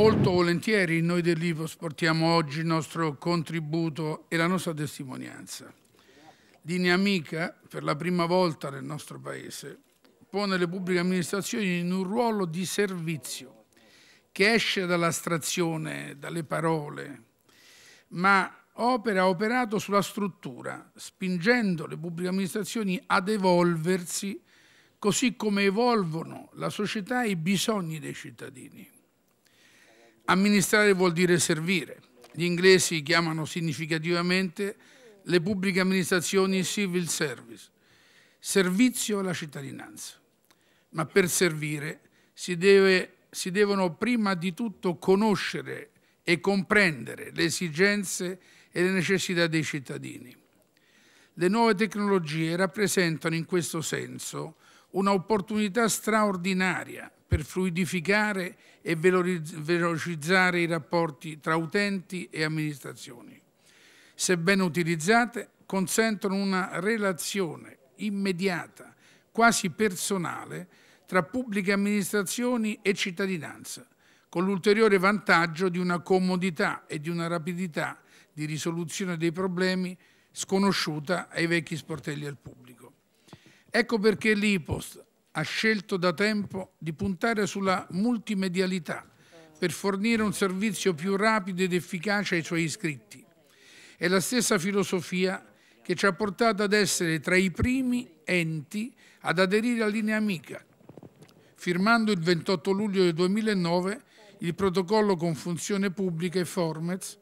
molto volentieri noi dell'IPOS portiamo oggi il nostro contributo e la nostra testimonianza. Linea Amica, per la prima volta nel nostro Paese, pone le pubbliche amministrazioni in un ruolo di servizio che esce dall'astrazione, dalle parole, ma opera ha operato sulla struttura, spingendo le pubbliche amministrazioni ad evolversi così come evolvono la società e i bisogni dei cittadini. Amministrare vuol dire servire. Gli inglesi chiamano significativamente le pubbliche amministrazioni civil service, servizio alla cittadinanza. Ma per servire si, deve, si devono prima di tutto conoscere e comprendere le esigenze e le necessità dei cittadini. Le nuove tecnologie rappresentano in questo senso un'opportunità straordinaria per fluidificare e velocizzare i rapporti tra utenti e amministrazioni. Se ben utilizzate, consentono una relazione immediata, quasi personale, tra pubbliche amministrazioni e cittadinanza, con l'ulteriore vantaggio di una comodità e di una rapidità di risoluzione dei problemi sconosciuta ai vecchi sportelli al pubblico. Ecco perché l'IPOS ha scelto da tempo di puntare sulla multimedialità per fornire un servizio più rapido ed efficace ai suoi iscritti. È la stessa filosofia che ci ha portato ad essere tra i primi enti ad aderire a Linea Amica, firmando il 28 luglio del 2009 il protocollo con funzione pubblica e Formez,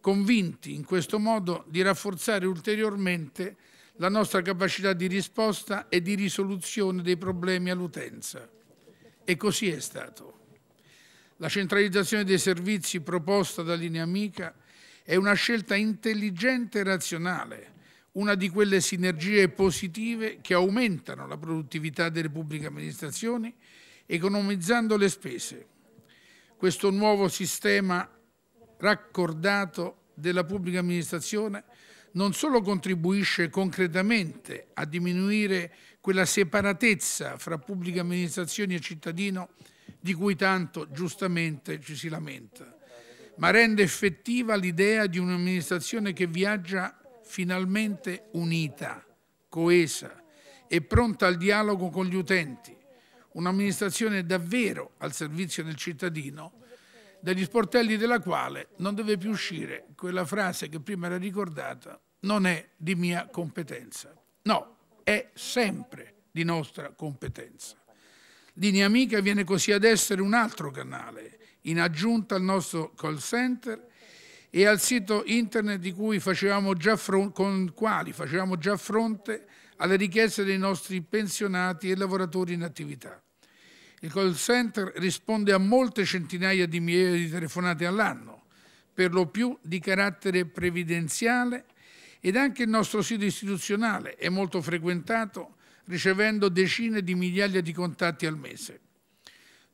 convinti in questo modo di rafforzare ulteriormente la nostra capacità di risposta e di risoluzione dei problemi all'utenza. E così è stato. La centralizzazione dei servizi proposta da Linea Amica è una scelta intelligente e razionale, una di quelle sinergie positive che aumentano la produttività delle pubbliche amministrazioni, economizzando le spese. Questo nuovo sistema raccordato della pubblica amministrazione non solo contribuisce concretamente a diminuire quella separatezza fra pubblica amministrazione e cittadino di cui tanto giustamente ci si lamenta, ma rende effettiva l'idea di un'amministrazione che viaggia finalmente unita, coesa e pronta al dialogo con gli utenti, un'amministrazione davvero al servizio del cittadino, dagli sportelli della quale non deve più uscire quella frase che prima era ricordata, non è di mia competenza. No, è sempre di nostra competenza. Linea Amica viene così ad essere un altro canale, in aggiunta al nostro call center e al sito internet facevamo fronte, con quali facevamo già fronte alle richieste dei nostri pensionati e lavoratori in attività. Il call center risponde a molte centinaia di migliaia di telefonate all'anno, per lo più di carattere previdenziale ed anche il nostro sito istituzionale è molto frequentato, ricevendo decine di migliaia di contatti al mese.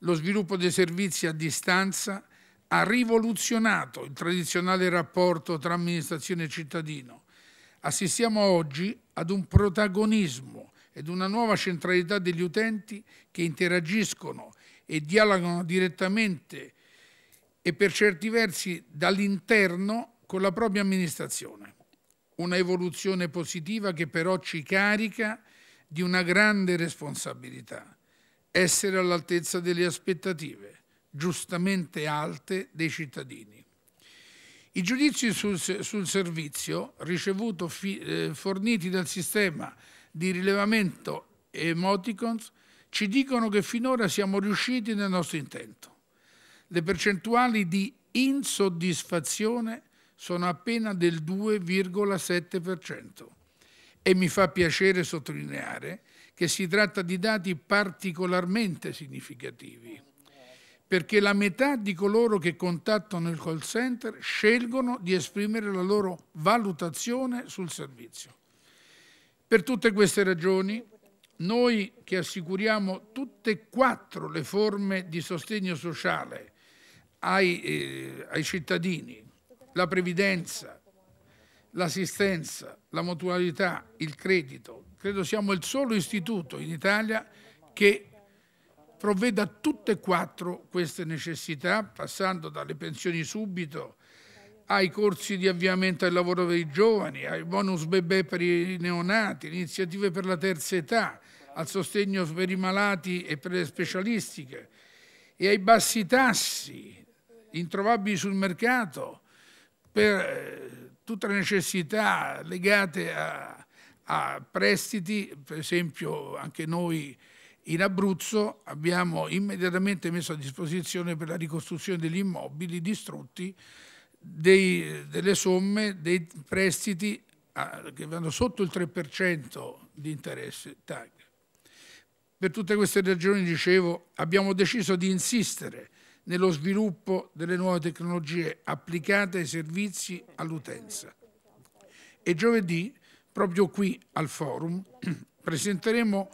Lo sviluppo dei servizi a distanza ha rivoluzionato il tradizionale rapporto tra amministrazione e cittadino. Assistiamo oggi ad un protagonismo ed una nuova centralità degli utenti che interagiscono e dialogano direttamente e per certi versi dall'interno con la propria amministrazione una evoluzione positiva che però ci carica di una grande responsabilità, essere all'altezza delle aspettative, giustamente alte, dei cittadini. I giudizi sul, sul servizio ricevuto fi, eh, forniti dal sistema di rilevamento emoticons ci dicono che finora siamo riusciti nel nostro intento. Le percentuali di insoddisfazione sono appena del 2,7% e mi fa piacere sottolineare che si tratta di dati particolarmente significativi, perché la metà di coloro che contattano il call center scelgono di esprimere la loro valutazione sul servizio. Per tutte queste ragioni, noi che assicuriamo tutte e quattro le forme di sostegno sociale ai, eh, ai cittadini, la previdenza, l'assistenza, la mutualità, il credito. Credo siamo il solo istituto in Italia che provveda a tutte e quattro queste necessità, passando dalle pensioni subito ai corsi di avviamento al lavoro per i giovani, ai bonus bebè per i neonati, iniziative per la terza età, al sostegno per i malati e per le specialistiche e ai bassi tassi introvabili sul mercato per eh, tutte le necessità legate a, a prestiti, per esempio anche noi in Abruzzo abbiamo immediatamente messo a disposizione per la ricostruzione degli immobili distrutti dei, delle somme dei prestiti a, che vanno sotto il 3% di interesse tag. Per tutte queste ragioni, dicevo, abbiamo deciso di insistere nello sviluppo delle nuove tecnologie applicate ai servizi all'utenza. E giovedì, proprio qui al forum, presenteremo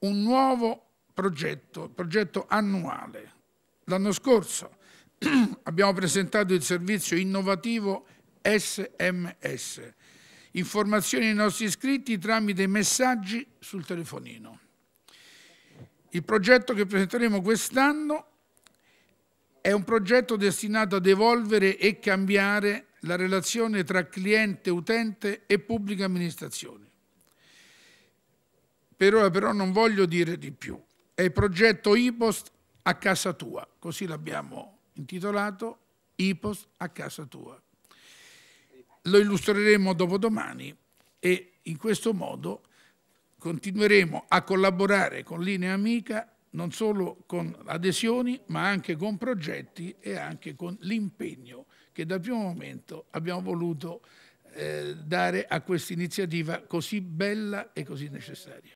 un nuovo progetto, progetto annuale. L'anno scorso abbiamo presentato il servizio innovativo SMS, informazioni ai nostri iscritti tramite messaggi sul telefonino. Il progetto che presenteremo quest'anno è un progetto destinato ad evolvere e cambiare la relazione tra cliente, utente e pubblica amministrazione. Per ora però non voglio dire di più. È il progetto IPOST a casa tua, così l'abbiamo intitolato IPOST a casa tua. Lo illustreremo dopodomani e in questo modo continueremo a collaborare con Linea Amica non solo con adesioni ma anche con progetti e anche con l'impegno che dal primo momento abbiamo voluto eh, dare a questa iniziativa così bella e così necessaria.